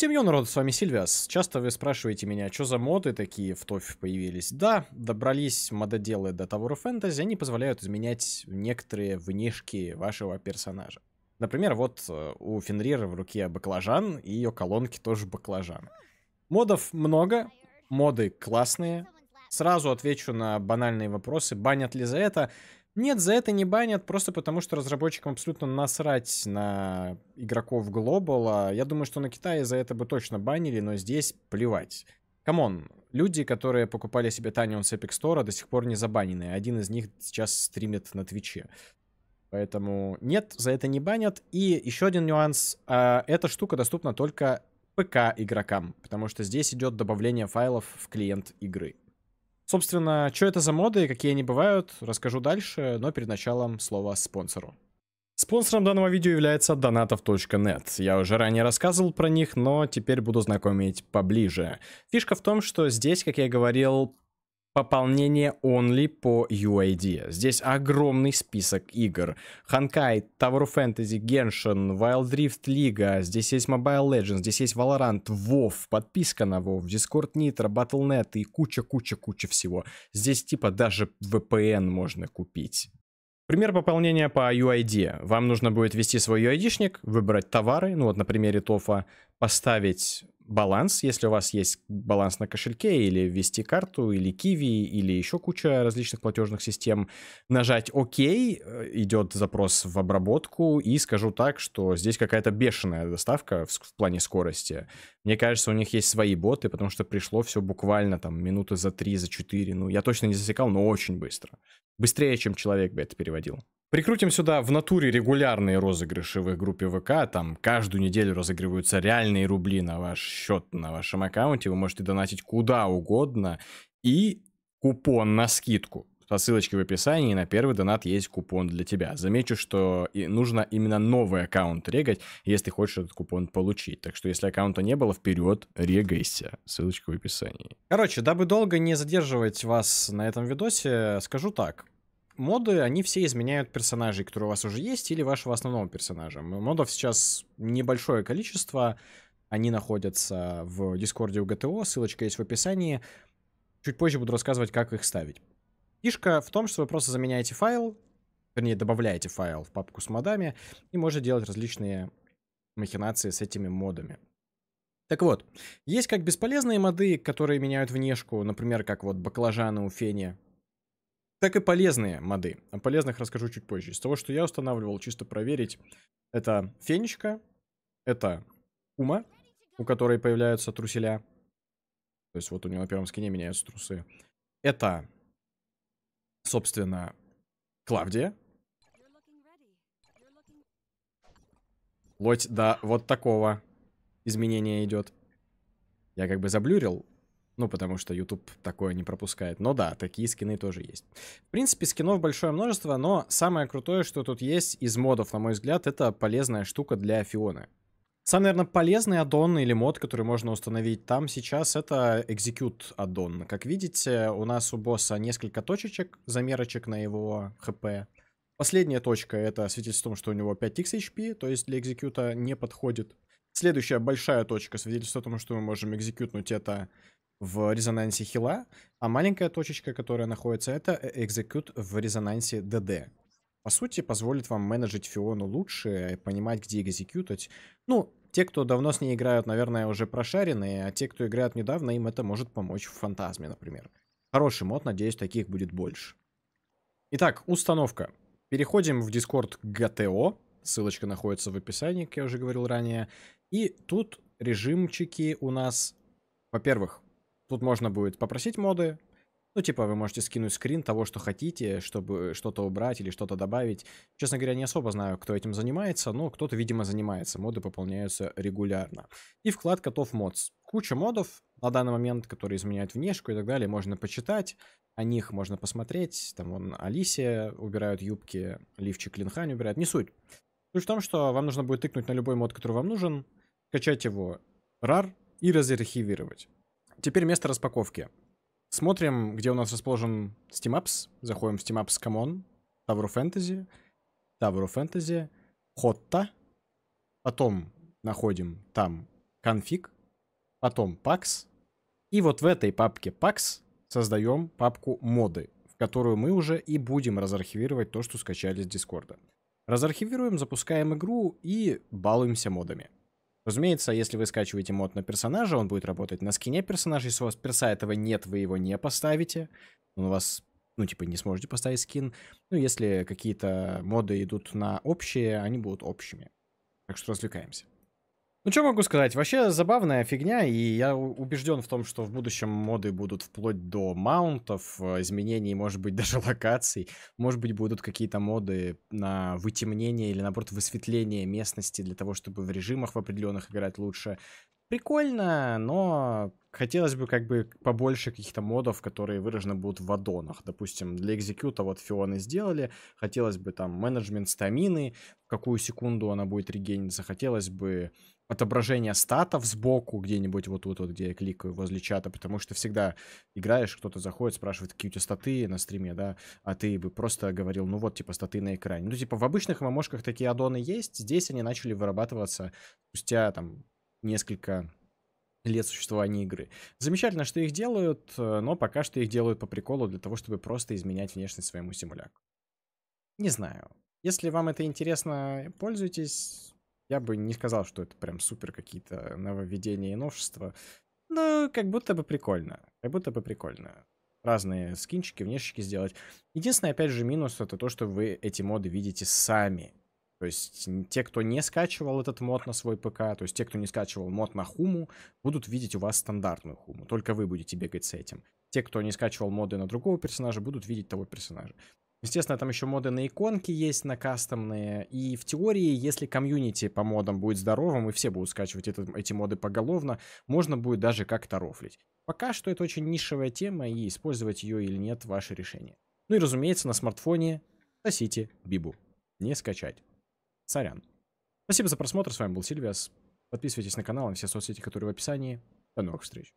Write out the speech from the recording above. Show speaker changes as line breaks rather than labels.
Семью народ, с вами Сильвиас. Часто вы спрашиваете меня, что за моды такие в ТОФ появились. Да, добрались мододелы до Tower of Fantasy, они позволяют изменять некоторые внешки вашего персонажа. Например, вот э, у Фенрира в руке баклажан, и ее колонки тоже баклажан. Модов много, моды классные. Сразу отвечу на банальные вопросы, банят ли за это. Нет, за это не банят, просто потому что разработчикам абсолютно насрать на игроков Глобала. Я думаю, что на Китае за это бы точно банили, но здесь плевать. Камон, люди, которые покупали себе Танион с Epic Store, до сих пор не забанены. Один из них сейчас стримит на Твиче. Поэтому нет, за это не банят. И еще один нюанс. А, эта штука доступна только ПК игрокам, потому что здесь идет добавление файлов в клиент игры. Собственно, что это за моды и какие они бывают, расскажу дальше, но перед началом слово спонсору. Спонсором данного видео является Donatov.net. Я уже ранее рассказывал про них, но теперь буду знакомить поближе. Фишка в том, что здесь, как я говорил, Пополнение only по UID. Здесь огромный список игр. Ханкай, Tower of Fantasy, Genshin, Wild Rift League. А здесь есть Mobile Legends, здесь есть Valorant, WoW, подписка на WoW, Discord Nitro, Battle.net и куча-куча-куча всего. Здесь типа даже VPN можно купить. Пример пополнения по UID. Вам нужно будет ввести свой UID-шник, выбрать товары, ну вот на примере ТОФа, поставить баланс, если у вас есть баланс на кошельке, или ввести карту, или Kiwi, или еще куча различных платежных систем, нажать ОК, э, идет запрос в обработку, и скажу так, что здесь какая-то бешеная доставка в, в плане скорости. Мне кажется, у них есть свои боты, потому что пришло все буквально там минуты за три, за четыре, ну я точно не засекал, но очень быстро. Быстрее, чем человек бы это переводил. Прикрутим сюда в натуре регулярные розыгрыши в их группе ВК. Там каждую неделю разыгрываются реальные рубли на ваш счет на вашем аккаунте. Вы можете донатить куда угодно. И купон на скидку. По ссылочке в описании на первый донат есть купон для тебя. Замечу, что и нужно именно новый аккаунт регать, если хочешь этот купон получить. Так что если аккаунта не было, вперед регайся. Ссылочка в описании. Короче, дабы долго не задерживать вас на этом видосе, скажу так моды, они все изменяют персонажей, которые у вас уже есть, или вашего основного персонажа. Модов сейчас небольшое количество, они находятся в Дискорде у ГТО, ссылочка есть в описании. Чуть позже буду рассказывать, как их ставить. Фишка в том, что вы просто заменяете файл, вернее, добавляете файл в папку с модами, и можете делать различные махинации с этими модами. Так вот, есть как бесполезные моды, которые меняют внешку, например, как вот баклажаны у Фени так и полезные моды. О полезных расскажу чуть позже. Из того, что я устанавливал, чисто проверить, это фенечка, это ума, у которой появляются труселя. То есть вот у него на первом скине меняются трусы. Это, собственно, Клавдия. Лоть да, вот такого изменения идет. Я как бы заблюрил ну, потому что YouTube такое не пропускает. Но да, такие скины тоже есть. В принципе, скинов большое множество, но самое крутое, что тут есть из модов, на мой взгляд, это полезная штука для Фионы. Самый, наверное, полезный аддон или мод, который можно установить там сейчас, это Execute аддон. Как видите, у нас у босса несколько точечек, замерочек на его хп. Последняя точка — это свидетельство о том, что у него 5x HP, то есть для экзекюта не подходит. Следующая большая точка свидетельство о том, что мы можем экзекютнуть это в резонансе хила, а маленькая точечка, которая находится, это execute э, в резонансе DD. По сути, позволит вам менеджить Фиону лучше, э, понимать, где экзекьютать. Ну, те, кто давно с ней играют, наверное, уже прошаренные, а те, кто играют недавно, им это может помочь в фантазме, например. Хороший мод, надеюсь, таких будет больше. Итак, установка. Переходим в Discord GTO, ссылочка находится в описании, как я уже говорил ранее. И тут режимчики у нас, во-первых, Тут можно будет попросить моды. Ну, типа, вы можете скинуть скрин того, что хотите, чтобы что-то убрать или что-то добавить. Честно говоря, не особо знаю, кто этим занимается, но кто-то, видимо, занимается. Моды пополняются регулярно. И вкладка Top Mods. Куча модов на данный момент, которые изменяют внешку и так далее. Можно почитать о них, можно посмотреть. Там вон Алисия убирают юбки, лифчик Линхань убирает. Не суть. Суть в том, что вам нужно будет тыкнуть на любой мод, который вам нужен, качать его RAR и разархивировать. Теперь место распаковки. Смотрим, где у нас расположен Steam Apps. Заходим в Steam Apps Common, Tower of Fantasy, Tower of Fantasy, Hotta. Потом находим там конфиг, потом PAX. И вот в этой папке PAX создаем папку моды, в которую мы уже и будем разархивировать то, что скачали с Дискорда. Разархивируем, запускаем игру и балуемся модами. Разумеется, если вы скачиваете мод на персонажа, он будет работать на скине персонажа. Если у вас перса этого нет, вы его не поставите. Он у вас, ну, типа, не сможете поставить скин. Ну, если какие-то моды идут на общие, они будут общими. Так что развлекаемся. Ну, что могу сказать? Вообще забавная фигня, и я убежден в том, что в будущем моды будут вплоть до маунтов, э, изменений, может быть, даже локаций. Может быть, будут какие-то моды на вытемнение или, наоборот, высветление местности для того, чтобы в режимах в определенных играть лучше. Прикольно, но хотелось бы как бы побольше каких-то модов, которые выражены будут в аддонах. Допустим, для экзекюта вот фионы сделали, хотелось бы там менеджмент стамины, в какую секунду она будет регениться, хотелось бы отображение статов сбоку где-нибудь вот тут вот, где я кликаю возле чата, потому что всегда играешь, кто-то заходит, спрашивает, какие у тебя статы на стриме, да, а ты бы просто говорил, ну вот, типа, статы на экране. Ну, типа, в обычных мамошках такие аддоны есть, здесь они начали вырабатываться спустя, там, несколько лет существования игры. Замечательно, что их делают, э, но пока что их делают по приколу для того, чтобы просто изменять внешность своему симуляку. Не знаю. Если вам это интересно, пользуйтесь я бы не сказал, что это прям супер какие-то нововведения и новшества. Но как будто бы прикольно. Как будто бы прикольно. Разные скинчики, внешечки сделать. Единственное, опять же, минус это то, что вы эти моды видите сами. То есть те, кто не скачивал этот мод на свой ПК, то есть те, кто не скачивал мод на хуму, будут видеть у вас стандартную хуму. Только вы будете бегать с этим. Те, кто не скачивал моды на другого персонажа, будут видеть того персонажа. Естественно, там еще моды на иконки есть, на кастомные. И в теории, если комьюнити по модам будет здоровым, и все будут скачивать это, эти моды поголовно, можно будет даже как-то рофлить. Пока что это очень нишевая тема, и использовать ее или нет, ваше решение. Ну и разумеется, на смартфоне носите Бибу. Не скачать. Сорян. Спасибо за просмотр, с вами был Сильвиас. Подписывайтесь на канал, и все соцсети, которые в описании. До новых встреч.